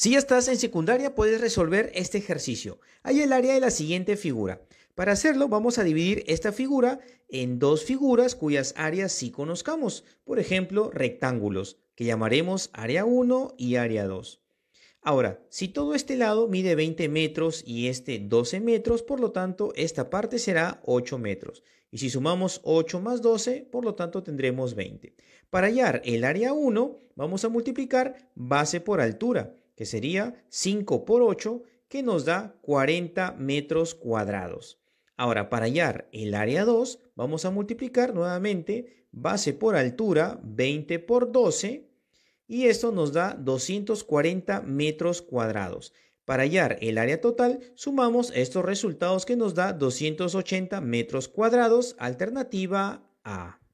Si ya estás en secundaria, puedes resolver este ejercicio. Hay el área de la siguiente figura. Para hacerlo, vamos a dividir esta figura en dos figuras cuyas áreas sí conozcamos. Por ejemplo, rectángulos, que llamaremos área 1 y área 2. Ahora, si todo este lado mide 20 metros y este 12 metros, por lo tanto, esta parte será 8 metros. Y si sumamos 8 más 12, por lo tanto, tendremos 20. Para hallar el área 1, vamos a multiplicar base por altura que sería 5 por 8, que nos da 40 metros cuadrados. Ahora, para hallar el área 2, vamos a multiplicar nuevamente base por altura, 20 por 12, y esto nos da 240 metros cuadrados. Para hallar el área total, sumamos estos resultados que nos da 280 metros cuadrados, alternativa A.